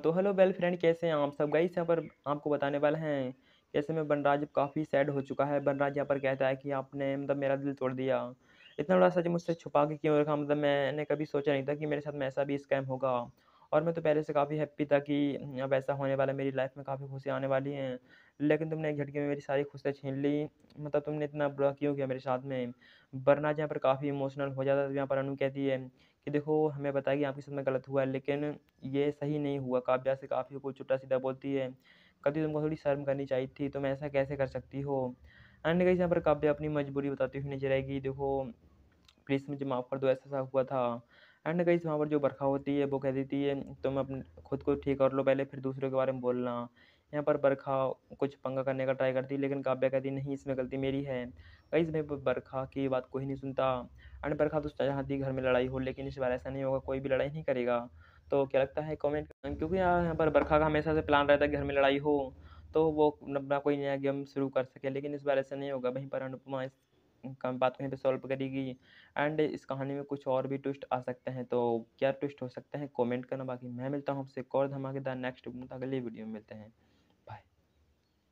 तो hello bell friend कैसे हैं आप सब गाइस यहाँ पर आपको बताने वाले हैं जैसे मैं बनराज काफ़ी सैड हो चुका है बनराज यहाँ पर कहता है कि आपने मतलब मेरा दिल तोड़ दिया इतना बड़ा सच मुझसे छुपा के क्यों रखा मतलब मैंने कभी सोचा नहीं था कि मेरे साथ में ऐसा भी स्कैम होगा और मैं तो पहले से काफ़ी हैप्पी था कि अब ऐसा होने वाला मेरी लाइफ में काफ़ी खुशी आने वाली हैं लेकिन तुमने एक झटके में मेरी सारी खुशियाँ छीन ली मतलब तुमने इतना बुरा क्यों किया मेरे साथ में बनराज यहाँ पर काफ़ी इमोशनल हो जाता है तो यहाँ पर अनु कहती है कि देखो हमें बताया कि आपके साथ में गलत हुआ है लेकिन ये सही नहीं हुआ काव्या से काफ़ी कोई छुट्टा सीधा बोलती है कभी तुमको थोड़ी शर्म करनी चाहिए थी तो मैं ऐसा कैसे कर सकती हो अन्य कहीं यहाँ पर काव्या अपनी मजबूरी बताती हुई नजर आएगी देखो प्लीज़ मुझे माफ़ कर दो ऐसा ऐसा हुआ था एंड कहीं वहाँ पर जो बरखा होती है वो कह देती है तुम अपने खुद को ठीक कर लो पहले फिर दूसरों के बारे में बोलना यहाँ पर बरखा कुछ पंगा करने का ट्राई करती लेकिन काव्या कहती नहीं इसमें गलती मेरी है कई समय पर बरखा की बात कोई नहीं सुनता एंड बरखा तो चाहती घर में लड़ाई हो लेकिन इस बार ऐसा नहीं होगा कोई भी लड़ाई नहीं करेगा तो क्या लगता है कमेंट क्योंकि यहाँ पर बरखा का हमेशा से प्लान रहता है घर में लड़ाई हो तो वो अपना कोई नया गेम शुरू कर सके लेकिन इस बार ऐसा नहीं होगा वहीं पर अनुपमा इस बात कहीं पर सॉल्व करेगी एंड इस कहानी में कुछ और भी ट्विस्ट आ सकते हैं तो क्या ट्विस्ट हो सकते हैं कमेंट करना बाकी मैं मिलता हूँ आपसे और धमाकेदार नेक्स्ट अगले वीडियो में मिलते हैं